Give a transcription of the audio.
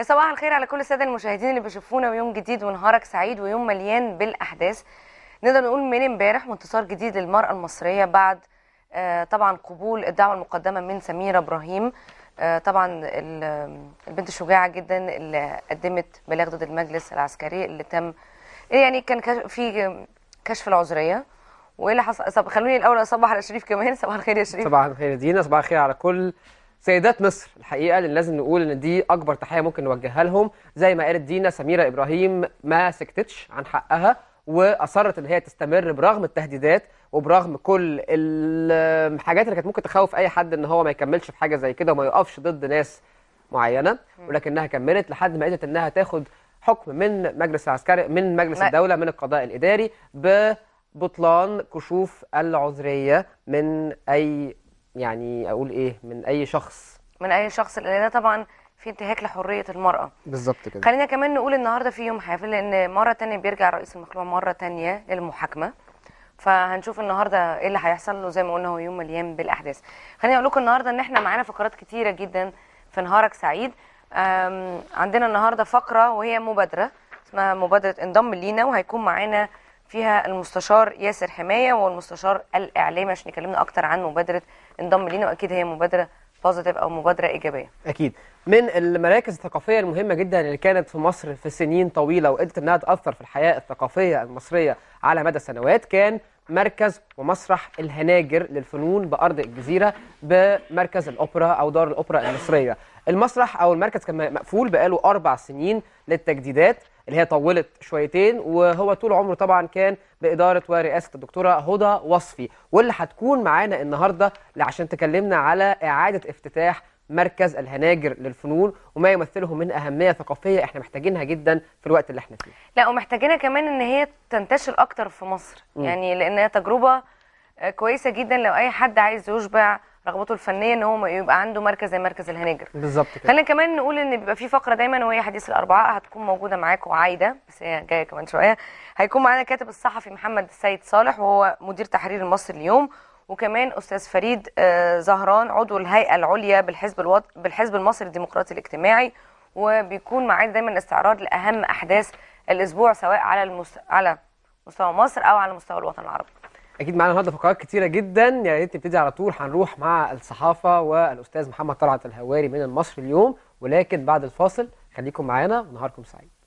يا صباح الخير على كل الساده المشاهدين اللي بيشوفونا ويوم جديد ونهارك سعيد ويوم مليان بالاحداث نقدر نقول من امبارح وانتصار جديد للمراه المصريه بعد آه طبعا قبول الدعوه المقدمه من سميره ابراهيم آه طبعا البنت الشجاعه جدا اللي قدمت بلاغ ضد المجلس العسكري اللي تم يعني كان في كشف العذريه وايه اللي حصل خلوني الاول اصبح على شريف كمان صباح الخير يا شريف صباح الخير يا دينا صباح الخير على كل سيدات مصر الحقيقه اللي لازم نقول ان دي اكبر تحيه ممكن نوجهها لهم زي ما قالت دينا سميره ابراهيم ما سكتتش عن حقها واصرت ان هي تستمر برغم التهديدات وبرغم كل الحاجات اللي كانت ممكن تخوف اي حد ان هو ما يكملش في حاجه زي كده وما يقفش ضد ناس معينه ولكنها كملت لحد ما قدرت انها تاخد حكم من مجلس العسكري من مجلس الدوله من القضاء الاداري ببطلان كشوف العذريه من اي يعني اقول ايه من اي شخص من اي شخص لان ده طبعا في انتهاك لحريه المراه بالظبط كده خلينا كمان نقول النهارده في يوم حافل لان مره تانية بيرجع رئيس المخلوع مره تانية للمحاكمه فهنشوف النهارده ايه اللي هيحصل له زي ما قلنا هو يوم مليان بالاحداث خليني اقول لكم النهارده ان احنا معانا فقرات كتيره جدا في نهارك سعيد عندنا النهارده فقره وهي مبادره اسمها مبادره انضم لينا وهيكون معانا فيها المستشار ياسر حماية والمستشار الإعلامي عشان يكلمنا أكتر عن مبادرة انضم لينا وأكيد هي مبادرة بوزيتيف أو مبادرة إيجابية أكيد من المراكز الثقافية المهمة جدا اللي كانت في مصر في سنين طويلة وقدرت إنها تأثر في الحياة الثقافية المصرية على مدى سنوات كان مركز ومسرح الهناجر للفنون بأرض الجزيرة بمركز الأوبرا أو دار الأوبرا المصرية المسرح أو المركز كان مقفول بقاله أربع سنين للتجديدات اللي هي طولت شويتين وهو طول عمره طبعا كان بإدارة ورئاسة الدكتورة هدى وصفي واللي هتكون معانا النهاردة عشان تكلمنا على إعادة افتتاح مركز الهناجر للفنون وما يمثله من أهمية ثقافية احنا محتاجينها جدا في الوقت اللي احنا فيه لا ومحتاجينها كمان ان هي تنتشر اكتر في مصر م. يعني لانها تجربة آه، كويسة جدا لو اي حد عايز يشبع رغبته الفنيه ان هو يبقى عنده مركز زي مركز الهناجر بالظبط كده خلينا كمان نقول ان بيبقى في فقره دايما وهي حديث الاربعاء هتكون موجوده معاكم عايده بس هي جايه كمان شويه هيكون معانا كاتب الصحفي محمد السيد صالح وهو مدير تحرير المصري اليوم وكمان استاذ فريد آه، زهران عضو الهيئه العليا بالحزب الوط... بالحزب المصري الديمقراطي الاجتماعي وبيكون معانا دايما استعراض لاهم احداث الاسبوع سواء على المست... على مستوى مصر او على مستوى الوطن العربي اكيد معانا النهارده فقرات كتيره جدا يا يعني ريت نبتدي على طول هنروح مع الصحافه والاستاذ محمد طلعت الهواري من المصري اليوم ولكن بعد الفاصل خليكم معانا ونهاركم سعيد